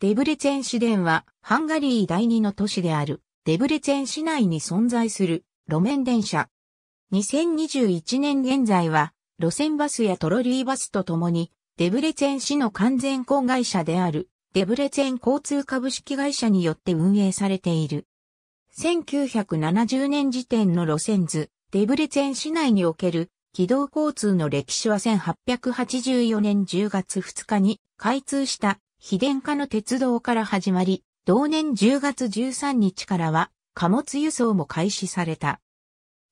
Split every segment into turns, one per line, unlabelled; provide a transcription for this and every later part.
デブレツェン市電は、ハンガリー第二の都市である、デブレツェン市内に存在する、路面電車。2021年現在は、路線バスやトロリーバスとともに、デブレツェン市の完全子会社である、デブレツェン交通株式会社によって運営されている。1970年時点の路線図、デブレツェン市内における、軌道交通の歴史は1884年10月2日に開通した非電化の鉄道から始まり、同年10月13日からは貨物輸送も開始された。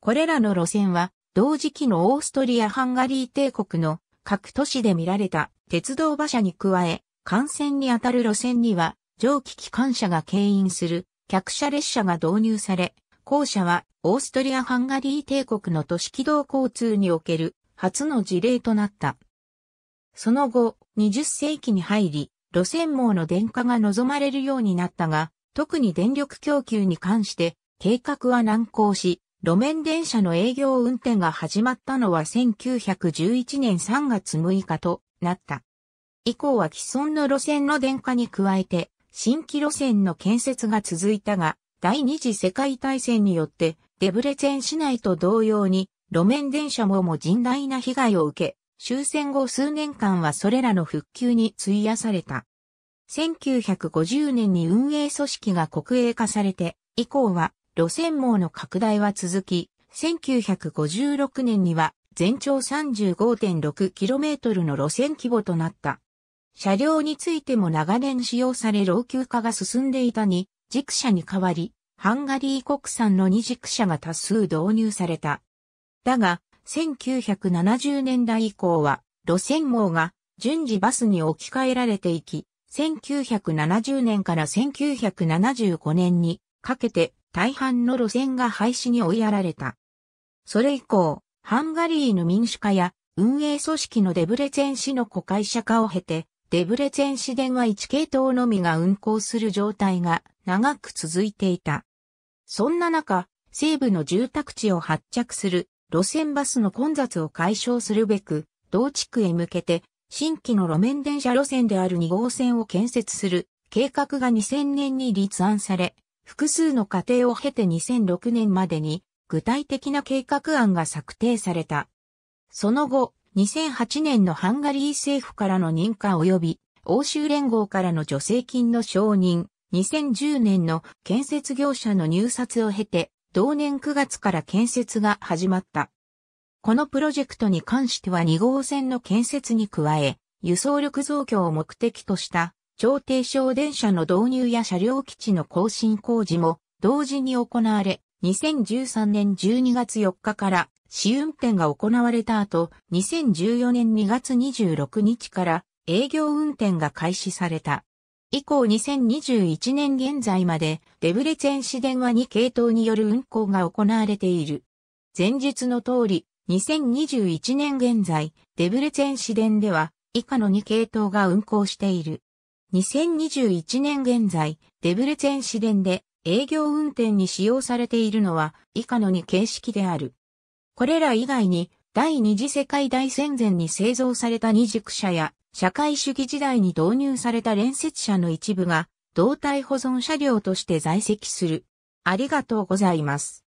これらの路線は同時期のオーストリア・ハンガリー帝国の各都市で見られた鉄道馬車に加え、幹線にあたる路線には蒸気機関車が牽引する客車列車が導入され、後者はオーストリア・ハンガリー帝国の都市軌道交通における初の事例となった。その後、20世紀に入り、路線網の電化が望まれるようになったが、特に電力供給に関して計画は難航し、路面電車の営業運転が始まったのは1911年3月6日となった。以降は既存の路線の電化に加えて、新規路線の建設が続いたが、第二次世界大戦によって、デブレツェン市内と同様に、路面電車もも甚大な被害を受け、終戦後数年間はそれらの復旧に費やされた。1950年に運営組織が国営化されて、以降は路線網の拡大は続き、1956年には全長 35.6km の路線規模となった。車両についても長年使用され老朽化が進んでいたに、軸車に代わり、ハンガリー国産の二軸車が多数導入された。だが、1970年代以降は路線網が順次バスに置き換えられていき、1970年から1975年にかけて大半の路線が廃止に追いやられた。それ以降、ハンガリーの民主化や運営組織のデブレツェン市の子会社化を経て、デブレツェン市電は1系統のみが運行する状態が長く続いていた。そんな中、西部の住宅地を発着する路線バスの混雑を解消するべく、同地区へ向けて、新規の路面電車路線である2号線を建設する計画が2000年に立案され、複数の過程を経て2006年までに具体的な計画案が策定された。その後、2008年のハンガリー政府からの認可及び欧州連合からの助成金の承認、2010年の建設業者の入札を経て、同年9月から建設が始まった。このプロジェクトに関しては2号線の建設に加え、輸送力増強を目的とした超低床電車の導入や車両基地の更新工事も同時に行われ、2013年12月4日から試運転が行われた後、2014年2月26日から営業運転が開始された。以降2021年現在まで、デブレツェン市電話2系統による運行が行われている。前述の通り、2021年現在、デブレツェン市電では、以下の2系統が運行している。2021年現在、デブレツェン市電で営業運転に使用されているのは以下の2形式である。これら以外に、第二次世界大戦前に製造された二軸車や社会主義時代に導入された連接車の一部が、動態保存車両として在籍する。ありがとうございます。